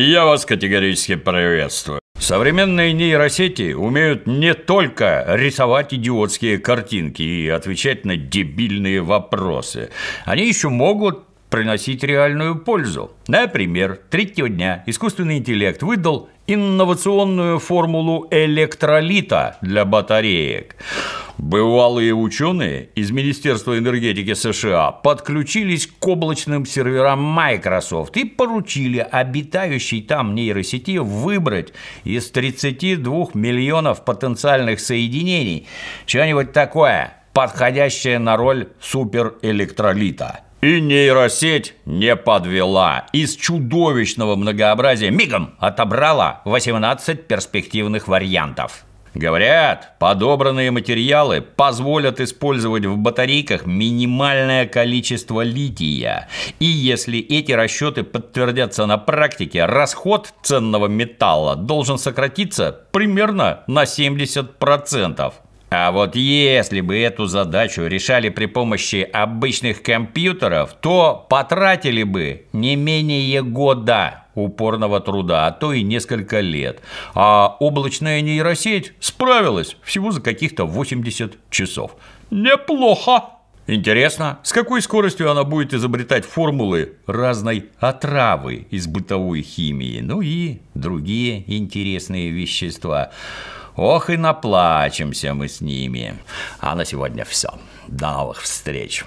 я вас категорически приветствую. Современные нейросети умеют не только рисовать идиотские картинки и отвечать на дебильные вопросы. Они еще могут приносить реальную пользу. Например, третьего дня искусственный интеллект выдал инновационную формулу электролита для батареек. Бывалые ученые из Министерства энергетики США подключились к облачным серверам Microsoft и поручили обитающей там нейросети выбрать из 32 миллионов потенциальных соединений что-нибудь такое, подходящее на роль суперэлектролита. И нейросеть не подвела. Из чудовищного многообразия мигом отобрала 18 перспективных вариантов. Говорят, подобранные материалы позволят использовать в батарейках минимальное количество лития. И если эти расчеты подтвердятся на практике, расход ценного металла должен сократиться примерно на 70%. А вот если бы эту задачу решали при помощи обычных компьютеров, то потратили бы не менее года упорного труда, а то и несколько лет. А облачная нейросеть справилась всего за каких-то 80 часов. Неплохо! Интересно, с какой скоростью она будет изобретать формулы разной отравы из бытовой химии, ну и другие интересные вещества. Ох и наплачемся мы с ними. А на сегодня все. До новых встреч.